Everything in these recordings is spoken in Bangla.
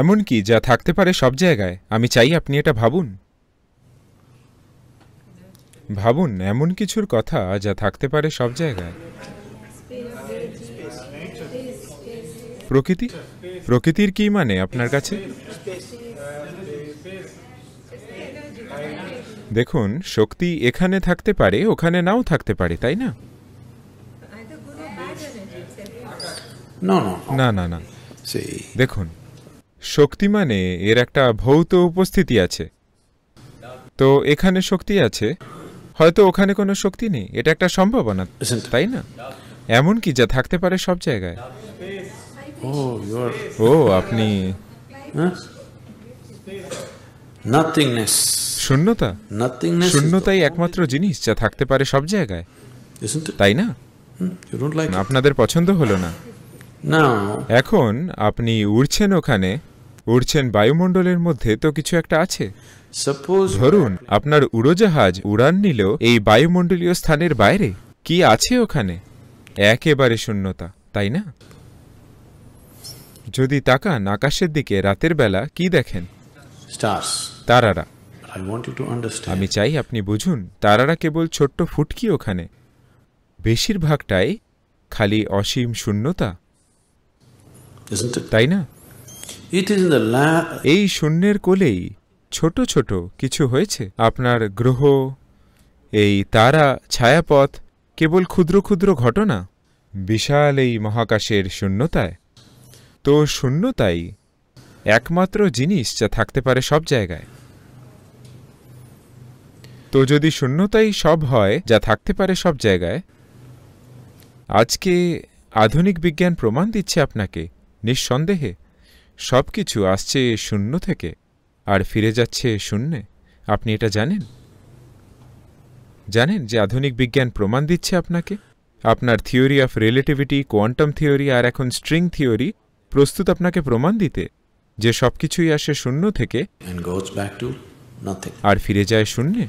এমন কি যা থাকতে পারে সব জায়গায় আমি চাই আপনি এটা ভাবুন ভাবুন এমন কিছুর কথা যা থাকতে পারে সব জায়গায় প্রকৃতি প্রকৃতির কি মানে আপনার কাছে দেখুন শক্তি এখানে থাকতে পারে ওখানে নাও থাকতে পারে তাই না না না না দেখুন শক্তি মানে এর একটা ভৌত উপস্থিতি আছে তো এখানে শক্তি আছে হয়তো ওখানে কোনো শক্তি নেই এটা একটা সম্ভাবনা তাই না এমন কি যা থাকতে পারে সব জায়গায় ও আপনি শূন্যতা শূন্যতাই একমাত্র জিনিস যা থাকতে পারে সব জায়গায় তাই না hmm, আপনাদের পছন্দ হলো না এখন আপনি উড়ছেন ওখানে উড়ছেন বায়ুমণ্ডলের মধ্যে তো কিছু একটা আছে ধরুন আপনার উড়োজাহাজ উড়ান নিল এই বায়ুমণ্ডলীয় স্থানের বাইরে কি আছে ওখানে একেবারে শূন্যতা তাই না যদি তাকান আকাশের দিকে রাতের বেলা কি দেখেন তারারা আমি চাই আপনি বুঝুন তারারা কেবল ছোট্ট ফুটকি ওখানে বেশিরভাগটাই খালি অসীম শূন্যতা তাই না এই শূন্যের কোলেই ছোট ছোট কিছু হয়েছে আপনার গ্রহ এই তারা ছায়াপথ কেবল ক্ষুদ্র ক্ষুদ্র ঘটনা বিশাল এই মহাকাশের শূন্যতায় তো শূন্যতাই একমাত্র জিনিস যা থাকতে পারে সব জায়গায় তো যদি শূন্যতাই সব হয় যা থাকতে পারে সব জায়গায় আজকে আধুনিক বিজ্ঞান প্রমাণ দিচ্ছে আপনাকে নিঃসন্দেহে সব কিছু আসছে শূন্য থেকে আর ফিরে যাচ্ছে শূন্যে আপনি এটা জানেন জানেন যে আধুনিক বিজ্ঞান প্রমাণ দিচ্ছে আপনাকে আপনার theory of relativity quantum theory আর এখন স্ট্রিং থিওরি প্রস্তুত আপনাকে প্রমাণ দিতে যে সব কিছুই আসে শূন্য থেকে আর ফিরে যায় শূন্যে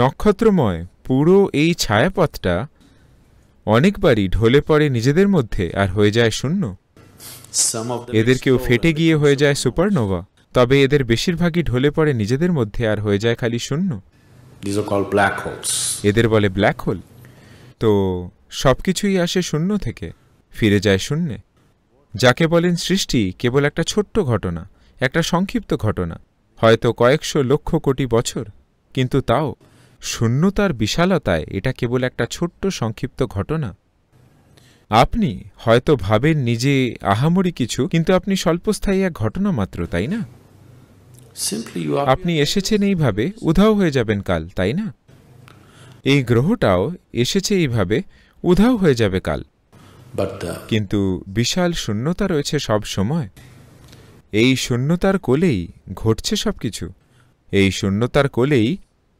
নক্ষত্রময় পুরো এই ছায়াপথটা অনেকবারই ঢলে পড়ে নিজেদের মধ্যে আর হয়ে যায় শূন্য এদেরকেও ফেটে গিয়ে হয়ে যায় সুপারনোভা তবে এদের বেশিরভাগই ঢলে পড়ে নিজেদের মধ্যে আর হয়ে যায় খালি শূন্য এদের বলে ব্ল্যাক হোল তো সব কিছুই আসে শূন্য থেকে ফিরে যায় শূন্যে যাকে বলেন সৃষ্টি কেবল একটা ছোট্ট ঘটনা একটা সংক্ষিপ্ত ঘটনা হয়তো কয়েকশো লক্ষ কোটি বছর কিন্তু তাও শূন্যতার বিশালতায় এটা কেবল একটা ছোট্ট সংক্ষিপ্ত ঘটনা আপনি হয়তো ভাবেন নিজে আহামরি কিছু কিন্তু আপনি স্বল্পস্থায়ী এক ঘটনা মাত্র তাই না আপনি এসেছেন এইভাবে উধাও হয়ে যাবেন কাল তাই না এই গ্রহটাও এসেছে এইভাবে উধাও হয়ে যাবে কাল কিন্তু বিশাল শূন্যতা রয়েছে সব সময় এই শূন্যতার কোলেই ঘটছে সব কিছু এই শূন্যতার কোলেই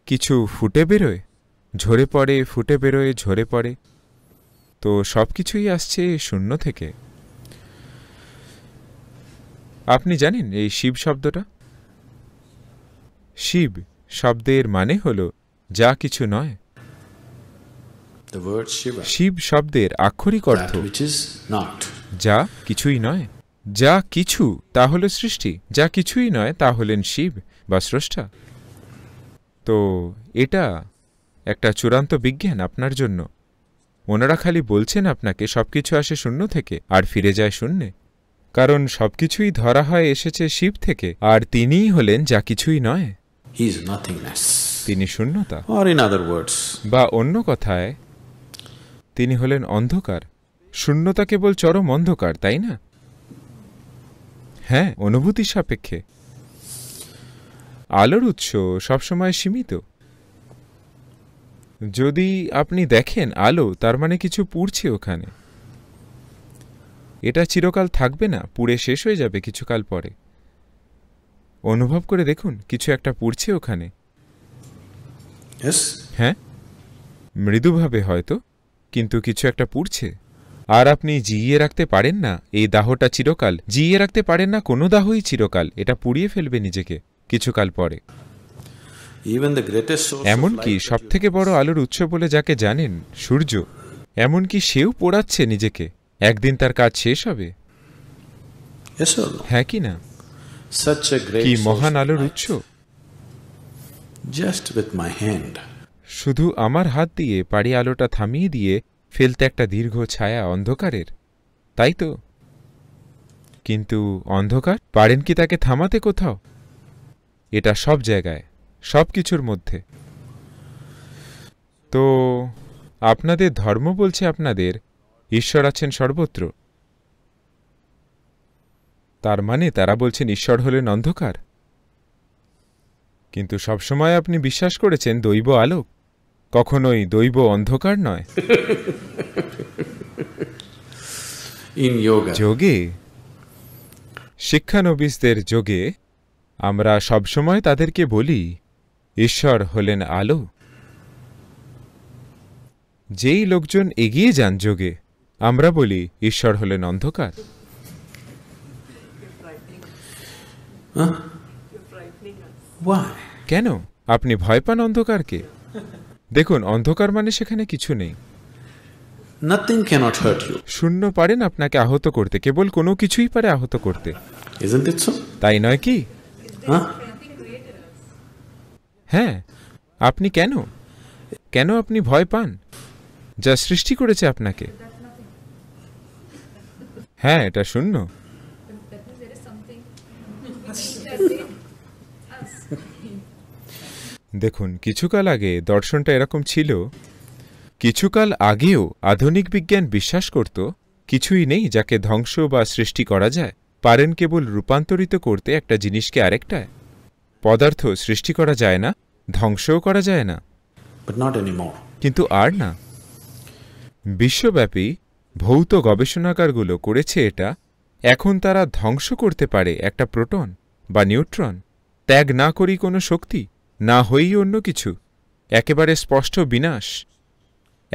কিছু ফুটে বেরোয় ঝরে পড়ে ফুটে বেরোয় ঝরে পড়ে তো সব কিছুই আসছে শূন্য থেকে আপনি জানেন এই শিব শব্দটা শিব শব্দের মানে হল যা কিছু নয় শিব শব্দের আক্ষরিক অর্থ যা কিছুই নয় যা কিছু তা হল সৃষ্টি যা কিছুই নয় তা হলেন শিব বা স্রষ্টা তো এটা একটা চূড়ান্ত বিজ্ঞান আপনার জন্য ওনারা খালি বলছেন আপনাকে সবকিছু আসে শূন্য থেকে আর ফিরে যায় শূন্যে কারণ সবকিছুই ধরা হয় এসেছে শিব থেকে আর তিনিই হলেন যা কিছুই নয় তিনি শূন্যতা বা অন্য কথায় তিনি হলেন অন্ধকার শূন্যতা কেবল চরম অন্ধকার তাই না হ্যাঁ অনুভূতি সাপেক্ষে আলোর উৎস সবসময় সীমিত যদি আপনি দেখেন আলো তার মানে কিছু পুড়ছে ওখানে এটা চিরকাল থাকবে না পুড়ে শেষ হয়ে যাবে কিছুকাল পরে অনুভব করে দেখুন কিছু একটা পুড়ছে ওখানে হ্যাঁ মৃদুভাবে হয়তো কিন্তু কিছু একটা পুড়ছে আর আপনি জিইয়ে রাখতে পারেন না এই দাহটা চিরকাল জিইয়ে রাখতে পারেন না কোনো দাহই চিরকাল এটা পুড়িয়ে ফেলবে নিজেকে কিছুকাল পরে এমনকি থেকে বড় আলোর উৎস বলে যাকে জানেন সূর্য এমনকি সেও পোড়াচ্ছে নিজেকে একদিন তার কাজ শেষ হবে হ্যাঁ কি না কি মহান আলোর উৎস শুধু আমার হাত দিয়ে পাড়ি আলোটা থামিয়ে দিয়ে ফেলতে একটা দীর্ঘ ছায়া অন্ধকারের তাই তো কিন্তু অন্ধকার পারেন কি তাকে থামাতে কোথাও এটা সব জায়গায় সব কিছুর মধ্যে তো আপনাদের ধর্ম বলছে আপনাদের ঈশ্বর আছেন সর্বত্র তার মানে তারা বলছেন ঈশ্বর হলেন অন্ধকার কিন্তু সবসময় আপনি বিশ্বাস করেছেন দৈব আলোক কখনোই দৈব অন্ধকার নয় যোগে শিক্ষানবিসদের যোগে আমরা সবসময় তাদেরকে বলি ঈশ্বর হলেন আলো যেই লোকজন এগিয়ে যান যোগে আমরা বলি ঈশ্বর হলেন অন্ধকার কেন আপনি ভয় পান অন্ধকারকে দেখুন অন্ধকার মানে সেখানে কিছু নেই শূন্য পারেন আপনাকে আহত করতে কেবল কোনো কিছুই পারে আহত করতে তাই নয় কি হ্যাঁ আপনি কেন কেন আপনি ভয় পান যা সৃষ্টি করেছে আপনাকে হ্যাঁ এটা শূন্য দেখুন কিছুকাল আগে দর্শনটা এরকম ছিল কিছুকাল আগেও আধুনিক বিজ্ঞান বিশ্বাস করত কিছুই নেই যাকে ধ্বংস বা সৃষ্টি করা যায় পারেন কেবল রূপান্তরিত করতে একটা জিনিসকে আরেকটায় পদার্থ সৃষ্টি করা যায় না ধ্বংসও করা যায় না কিন্তু আর না বিশ্বব্যাপী ভৌত গবেষণাগারগুলো করেছে এটা এখন তারা ধ্বংস করতে পারে একটা প্রোটন বা নিউট্রন ত্যাগ না করি কোনো শক্তি না হই অন্য কিছু একেবারে স্পষ্ট বিনাশ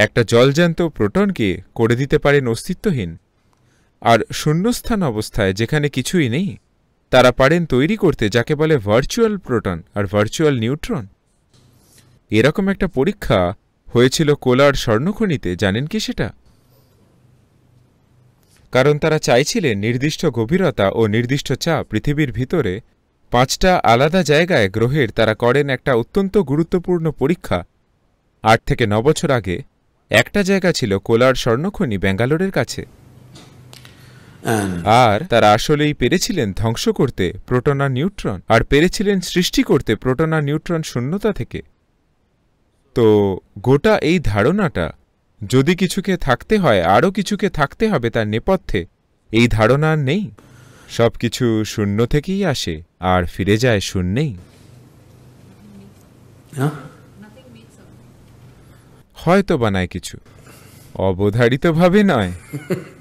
একটা জলজ্যান্ত প্রোটনকে করে দিতে পারেন অস্তিত্বহীন আর শূন্যস্থান অবস্থায় যেখানে কিছুই নেই তারা পারেন তৈরি করতে যাকে বলে ভার্চুয়াল প্রোটন আর ভার্চুয়াল নিউট্রন এরকম একটা পরীক্ষা হয়েছিল কোলার স্বর্ণখনিতে জানেন কি সেটা কারণ তারা চাইছিলেন নির্দিষ্ট গভীরতা ও নির্দিষ্ট চাপ পৃথিবীর ভিতরে পাঁচটা আলাদা জায়গায় গ্রহের তারা করেন একটা অত্যন্ত গুরুত্বপূর্ণ পরীক্ষা আট থেকে ন বছর আগে একটা জায়গা ছিল কোলার স্বর্ণখনি ব্যাঙ্গালোরের কাছে আর তারা আসলেই পেরেছিলেন ধ্বংস করতে প্রোটন আর নিউট্রন আর পেরেছিলেন সৃষ্টি করতে প্রোটন আর নিউট্রন শূন্যতা থেকে তো গোটা এই ধারণাটা যদি কিছুকে থাকতে হয় আরও কিছুকে থাকতে হবে তার নেপথ্যে এই ধারণা নেই সব কিছু শূন্য থেকেই আসে আর ফিরে যায় শূন্যেই হয়তো বানায় কিছু অবধারিতভাবে নয়